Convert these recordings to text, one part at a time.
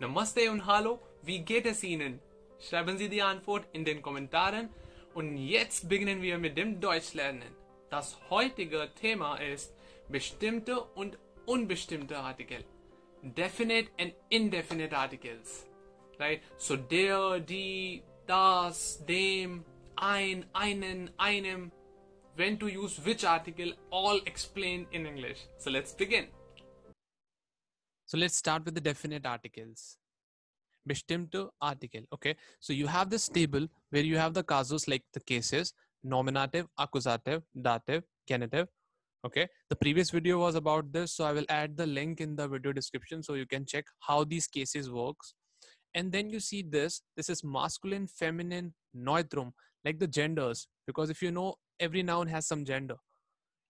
Namaste und Hallo, wie geht es Ihnen? Schreiben Sie die Antwort in den Kommentaren und jetzt beginnen wir mit dem Deutschlernen. Das heutige Thema ist bestimmte und unbestimmte Artikel. Definite and indefinite articles. Right? So der, die, das, dem, ein, einen, einem. When to use which article all explained in English. So let's begin. So let's start with the definite articles. Bestimmte article. Okay. So you have this table where you have the casus like the cases, nominative, accusative, dative, genitive. Okay. The previous video was about this. So I will add the link in the video description so you can check how these cases works. And then you see this, this is masculine, feminine, neutrum, like the genders, because if you know, every noun has some gender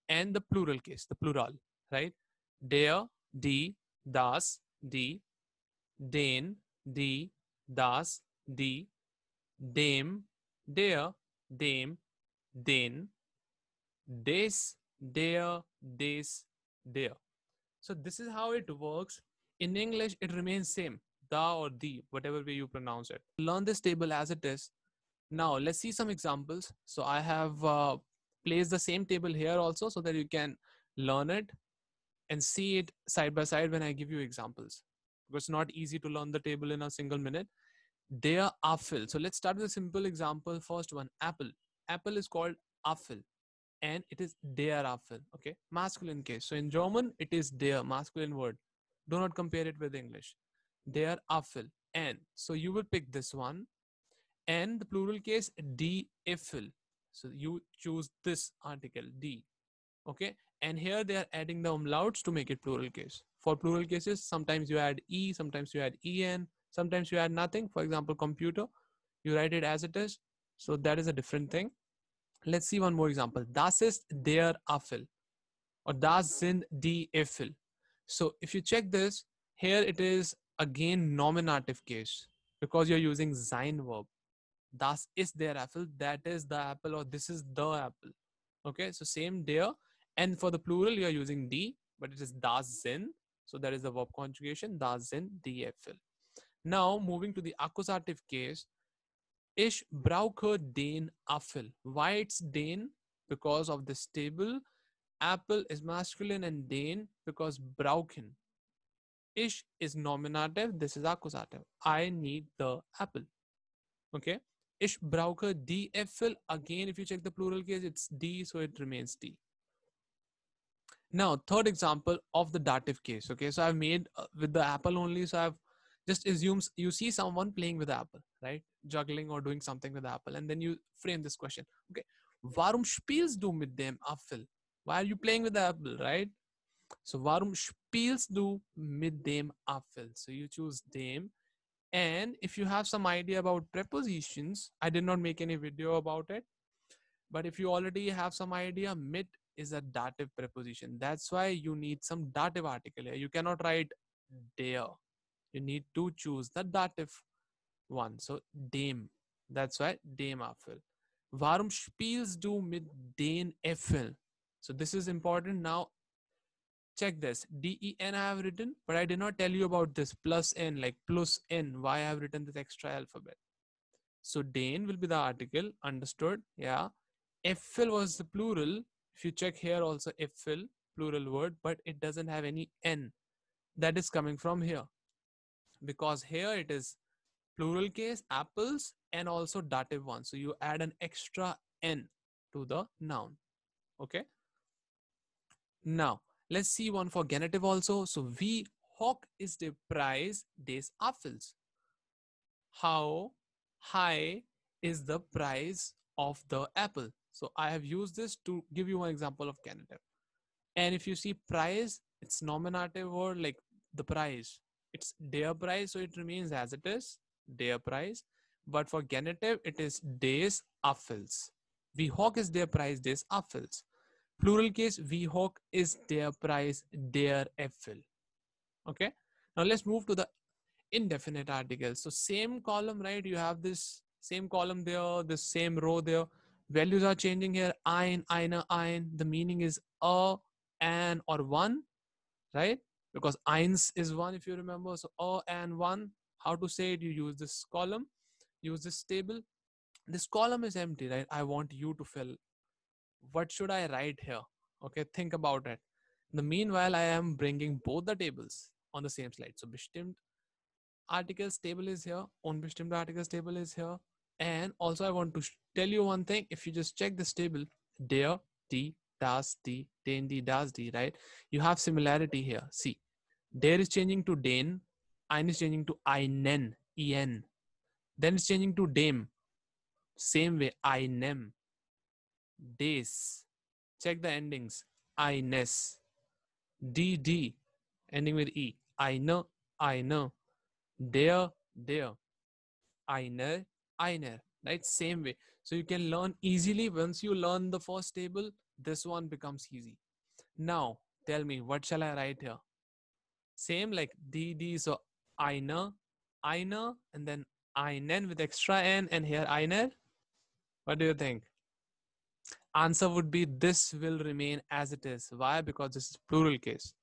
and the plural case, the plural, right? Der, die, das, di, den, di, das, di, dem, der, dem, den, this, der, this, der. So this is how it works. In English, it remains same, da or the, whatever way you pronounce it. Learn this table as it is. Now let's see some examples. So I have uh, placed the same table here also so that you can learn it and see it side by side when I give you examples. Because it's not easy to learn the table in a single minute. They are Apfel. So let's start with a simple example. First one, Apple. Apple is called Apfel and it is der Apfel. Okay, masculine case. So in German, it is der, masculine word. Do not compare it with English. Der Apfel and So you will pick this one and the plural case D Apfel. So you choose this article D. Okay, and here they are adding the umlauts to make it plural case for plural cases sometimes you add e sometimes you add en sometimes you add nothing for example computer you write it as it is so that is a different thing let's see one more example das ist der apfel or das sind die äpfel so if you check this here it is again nominative case because you're using sein verb das ist der Apfel. that is the apple or this is the apple okay so same there and for the plural, you're using D, but it is das sind. So that is the verb conjugation, das sind DFL. Now, moving to the accusative case, ich brauche den Apfel. Why it's den? Because of this table. Apple is masculine and den because brauchen. Ich is nominative, this is accusative. I need the apple. Okay. Ich brauche die Äpfel. Again, if you check the plural case, it's D, so it remains D. Now, third example of the dative case. Okay, so I've made uh, with the apple only. So I've just assumes you see someone playing with the apple, right? Juggling or doing something with the apple, and then you frame this question. Okay, warum spielst du mit dem Apfel? Why are you playing with the apple, right? So warum spielst du mit dem Apfel? So you choose dem. And if you have some idea about prepositions, I did not make any video about it. But if you already have some idea, mit is a dative preposition. That's why you need some dative article here. You cannot write dare. You need to choose the dative one. So dame. That's why dame Apfel. Warum spielst du mit den Äpfeln? So this is important now. Check this. D-E-N I have written, but I did not tell you about this plus N, like plus N. Why I have written this extra alphabet. So den will be the article. Understood? Yeah. Äpfel was the plural if you check here also fill plural word but it doesn't have any n that is coming from here because here it is plural case apples and also dative one so you add an extra n to the noun okay now let's see one for genitive also so we hawk is the price des apples how high is the price of the apple so I have used this to give you an example of genitive. And if you see price, it's nominative word like the price. It's their price, so it remains as it is, their price. But for genitive, it is des Apfels. We hawk is their price, des Apfels. Plural case, we hawk is their price, their Äpfel. Okay. Now let's move to the indefinite articles. So same column, right? You have this same column there, this same row there values are changing here ein einer ein the meaning is a an or one right because eins is one if you remember so a and one how to say it you use this column use this table this column is empty right i want you to fill what should i write here okay think about it in the meanwhile i am bringing both the tables on the same slide so bestimmt articles table is here unbestimmt articles table is here and also I want to tell you one thing. If you just check this table, dare, D, das, D, den, D, das, D, right? You have similarity here. See, there is changing to den, ein is changing to einen, en. Then it's changing to dame. Same way, einem, days. Check the endings. d, dd, ending with e. I know, I know. There, there. I know, inner, right? Same way. So you can learn easily. Once you learn the first table, this one becomes easy. Now, tell me, what shall I write here? Same like DD, so inner, inner, and then inner with extra n, and here inner. What do you think? Answer would be this will remain as it is. Why? Because this is plural case.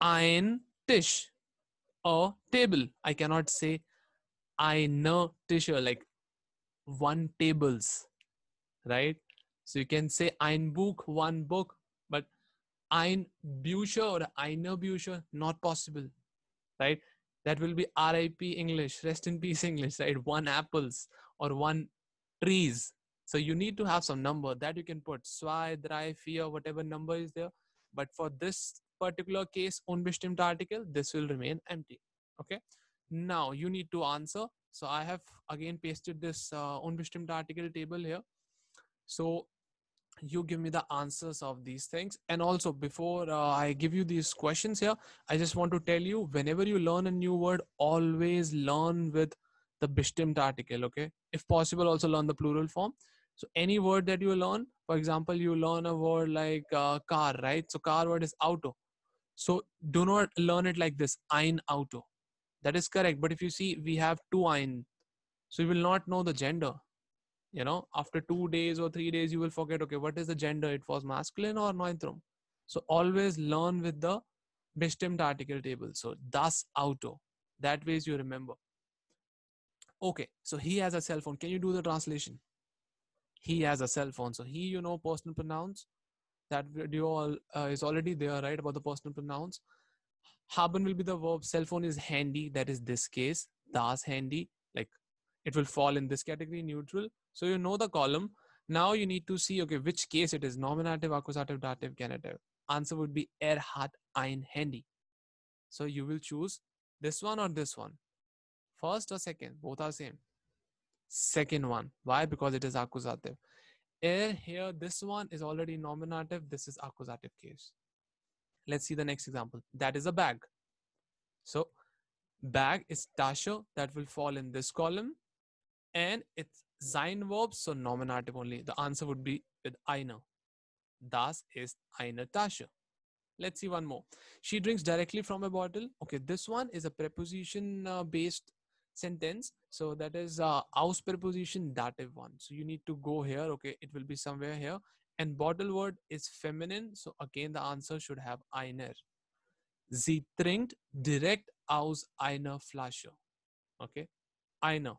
Ein Tisch, a table. I cannot say I notice like one tables, right? So you can say ein Buch, one book, but ein Bücher or eine Bücher, not possible, right? That will be RIP English, rest in peace English, right? One apples or one trees. So you need to have some number that you can put zwei, drei, vier, whatever number is there. But for this particular case, unbestimmte article, this will remain empty. Okay. Now you need to answer. So I have again pasted this uh, unbestimmt article table here. So you give me the answers of these things. And also before uh, I give you these questions here, I just want to tell you whenever you learn a new word, always learn with the bestimmt article. Okay. If possible, also learn the plural form. So any word that you learn, for example, you learn a word like uh, car, right? So car word is auto. So do not learn it like this, ein auto that is correct but if you see we have two iron so you will not know the gender you know after two days or three days you will forget okay what is the gender it was masculine or neutrum. so always learn with the bestimmt article table so das auto that ways you remember okay so he has a cell phone can you do the translation he has a cell phone so he you know personal pronouns that video all, uh, is already there right about the personal pronouns haben will be the verb cell phone is handy that is this case das handy like it will fall in this category neutral so you know the column now you need to see okay which case it is nominative accusative dative genitive answer would be er hat ein handy so you will choose this one or this one first or second both are same second one why because it is accusative er here this one is already nominative this is accusative case Let's see the next example. That is a bag. So bag is Tasha that will fall in this column and it's sein verb, so nominative only. The answer would be with know. Das ist eine Tasche. Let's see one more. She drinks directly from a bottle. Okay, this one is a preposition uh, based sentence. So that is uh, aus preposition dative one. So you need to go here. Okay, it will be somewhere here and bottle word is feminine. So again, the answer should have einer. Sie trinkt direkt aus einer Flasche. Okay, einer.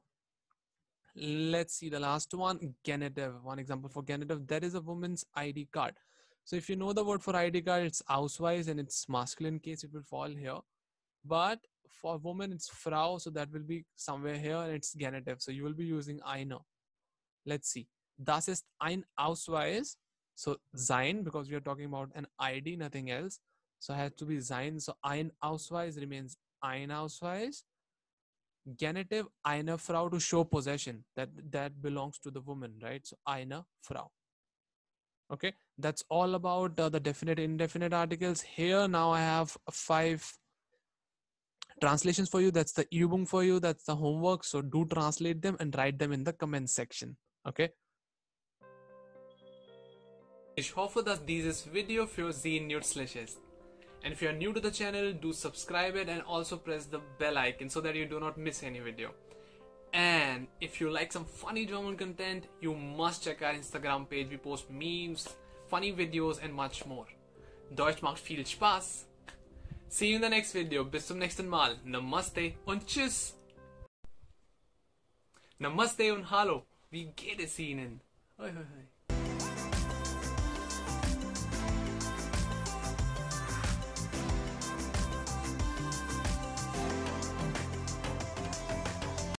Let's see the last one, Genetiv. One example for Genetiv, that is a woman's ID card. So if you know the word for ID card, it's ausweis and it's masculine case, it will fall here. But for woman, it's Frau, so that will be somewhere here and it's genitive. So you will be using einer. Let's see. Das ist ein Ausweis so sein, because we are talking about an ID, nothing else. So it has to be sein. So ein Ausweis remains ein Ausweis. Genitive eine Frau to show possession. That that belongs to the woman, right? So eine Frau. Okay, that's all about uh, the definite indefinite articles. Here now I have five translations for you. That's the e-book for you. That's the homework. So do translate them and write them in the comment section. Okay. Ich hoffe, dass dieses Video für Sie nützlich ist. And if you are new to the channel, do subscribe it and also press the bell icon so that you do not miss any video. And if you like some funny German content, you must check our Instagram page. We post memes, funny videos and much more. Deutsch macht viel Spaß. See you in the next video. Bis zum nächsten Mal. Namaste und tschüss. Namaste und hallo. Wie geht es Ihnen? Oi, oi, oi.